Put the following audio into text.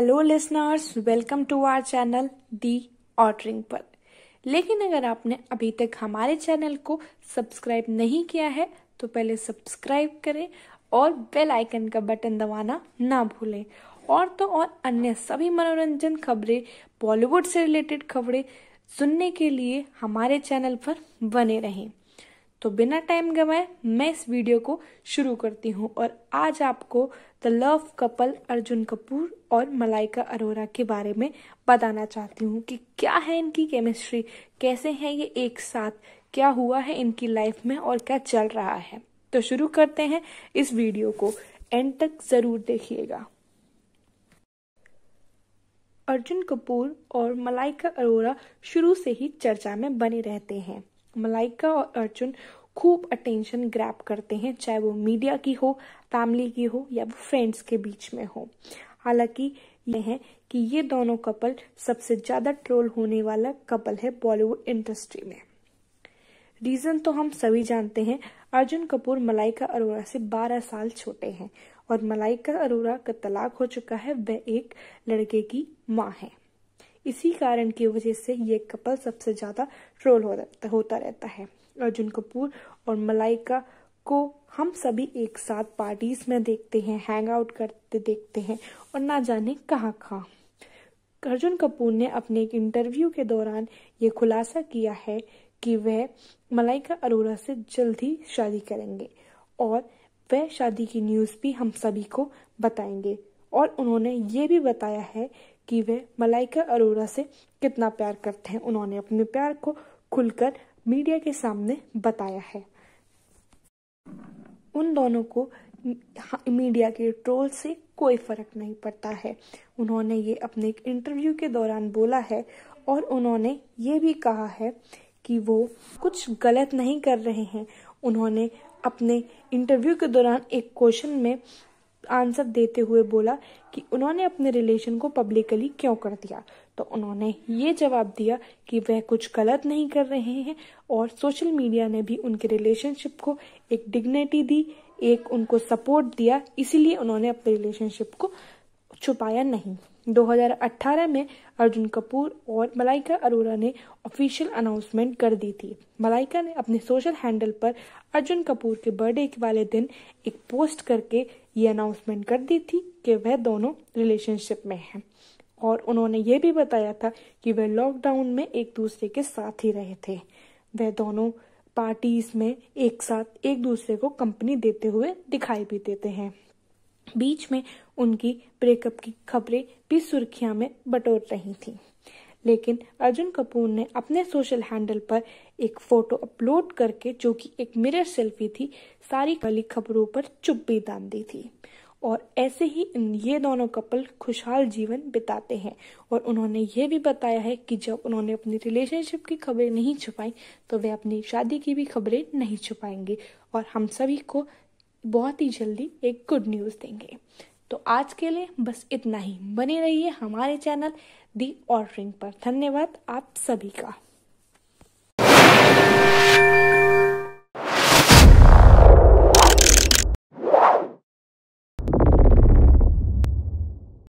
hello listeners welcome to our channel the ordering पर लेकिन अगर आपने अभी तक हमारे चैनल को सब्सक्राइब नहीं किया है तो पहले सब्सक्राइब करें और बेल आइकन का बटन दबाना ना भूलें और तो और अन्य सभी मनोरंजन खबरें बॉलीवुड से रिलेटेड खबरें सुनने के लिए हमारे चैनल पर बने रहें तो बिना टाइम गवाए मैं इस वीडियो को शुरू करती हूँ और आज आपको the love couple Arjun Kapoor और मलाइका अरोरा के बारे में बताना चाहती हूँ कि क्या है इनकी केमिस्ट्री कैसे हैं ये एक साथ क्या हुआ है इनकी लाइफ में और क्या चल रहा है तो शुरू करते हैं इस वीडियो को एंड तक ज़रूर देखिएगा अर्जुन कपूर और मलाइका अरोरा शुरू से ही चर्चा में बने रहते हैं मलाइका और अर्जुन खूब अटेंशन ग्रैप करते हैं चाहे वो मीडिया की हो फैमिली की हो या वो फ्रेंड्स के बीच में हो हालांकि ये है कि ये दोनों कपल सबसे ज्यादा ट्रोल होने वाला कपल है बॉलीवुड इंडस्ट्री में रीजन तो हम सभी जानते हैं अर्जुन कपूर मलाइका अरोरा से 12 साल छोटे हैं और मलाइका अरोरा का तलाक हो चुका है वह एक लड़के की माँ है इसी कारण की वजह से ये कपल सबसे ज़्यादा ट्रोल हो होता रहता है अर्जुन कपूर और मलाइका को हम सभी एक साथ पार्टीज में देखते हैं हैंग आउट करते देखते हैं और ना जाने कहाँ कहाँ अर्जुन कपूर ने अपने एक इंटरव्यू के दौरान ये खुलासा किया है कि वह मलाइका अरोरा से जल्द ही शादी करेंगे और वह शादी की न्यूज़ भी हम सभी को बताएंगे और उन्होंने ये भी बताया है कि वे मलाइका अरोरा से कितना प्यार करते हैं उन्होंने अपने प्यार को खुलकर मीडिया के सामने बताया है उन दोनों को मीडिया के ट्रोल से कोई फर्क नहीं पड़ता है उन्होंने ये अपने एक इंटरव्यू के दौरान बोला है और उन्होंने ये भी कहा है कि वो कुछ गलत नहीं कर रहे हैं उन्होंने अपने इंटरव्यू के दौरान एक क्वेश्चन में आंसर देते हुए बोला कि उन्होंने अपने रिलेशन को पब्लिकली क्यों कर दिया तो उन्होंने ये जवाब दिया कि वह कुछ गलत नहीं कर रहे हैं और सोशल मीडिया ने भी उनके रिलेशनशिप को एक डिग्निटी दी एक उनको सपोर्ट दिया इसीलिए उन्होंने अपने रिलेशनशिप को छुपाया नहीं 2018 में अर्जुन कपूर और मलाइका अरोरा ने ऑफिशियल अनाउंसमेंट कर दी थी मलाइका ने अपने सोशल हैंडल पर अर्जुन कपूर के बर्थडे के वाले दिन एक पोस्ट करके ये अनाउंसमेंट कर दी थी कि वह दोनों रिलेशनशिप में हैं और उन्होंने ये भी बताया था कि वह लॉकडाउन में एक दूसरे के साथ ही रहे थे वह दोनों पार्टीज में एक साथ एक दूसरे को कंपनी देते हुए दिखाई भी देते हैं बीच में उनकी ब्रेकअप की खबरें भी सुर्खियां में बटोर रही थी लेकिन अर्जुन कपूर ने अपने सोशल हैंडल पर एक फोटो अपलोड करके जो कि एक मिरर सेल्फी थी सारी वाली खबरों पर चुप्पी दान दी थी और ऐसे ही ये दोनों कपल खुशहाल जीवन बिताते हैं और उन्होंने ये भी बताया है कि जब उन्होंने अपनी रिलेशनशिप की खबरें नहीं छुपाई तो वे अपनी शादी की भी खबरें नहीं छुपाएंगे और हम सभी को बहुत ही जल्दी एक गुड न्यूज़ देंगे तो आज के लिए बस इतना ही बने रहिए हमारे चैनल दी ऑर्डरिंग पर धन्यवाद आप सभी का